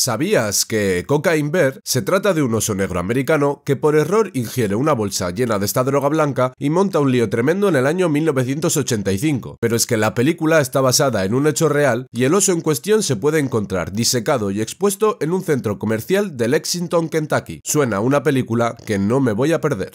¿Sabías que Cocaine Bear se trata de un oso negro americano que por error ingiere una bolsa llena de esta droga blanca y monta un lío tremendo en el año 1985? Pero es que la película está basada en un hecho real y el oso en cuestión se puede encontrar disecado y expuesto en un centro comercial de Lexington, Kentucky. Suena una película que no me voy a perder.